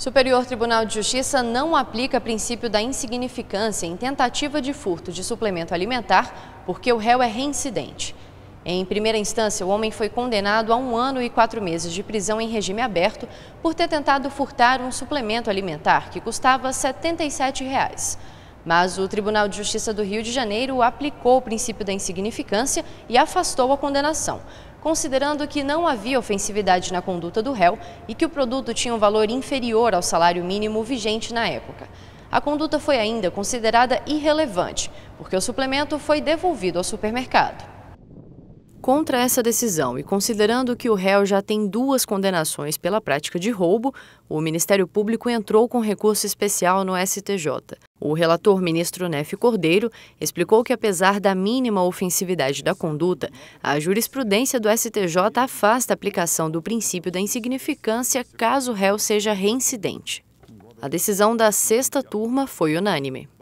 Superior Tribunal de Justiça não aplica princípio da insignificância em tentativa de furto de suplemento alimentar porque o réu é reincidente. Em primeira instância, o homem foi condenado a um ano e quatro meses de prisão em regime aberto por ter tentado furtar um suplemento alimentar que custava R$ 77. Reais. Mas o Tribunal de Justiça do Rio de Janeiro aplicou o princípio da insignificância e afastou a condenação considerando que não havia ofensividade na conduta do réu e que o produto tinha um valor inferior ao salário mínimo vigente na época. A conduta foi ainda considerada irrelevante, porque o suplemento foi devolvido ao supermercado. Contra essa decisão e considerando que o réu já tem duas condenações pela prática de roubo, o Ministério Público entrou com recurso especial no STJ. O relator ministro Nefe Cordeiro explicou que, apesar da mínima ofensividade da conduta, a jurisprudência do STJ afasta a aplicação do princípio da insignificância caso o réu seja reincidente. A decisão da sexta turma foi unânime.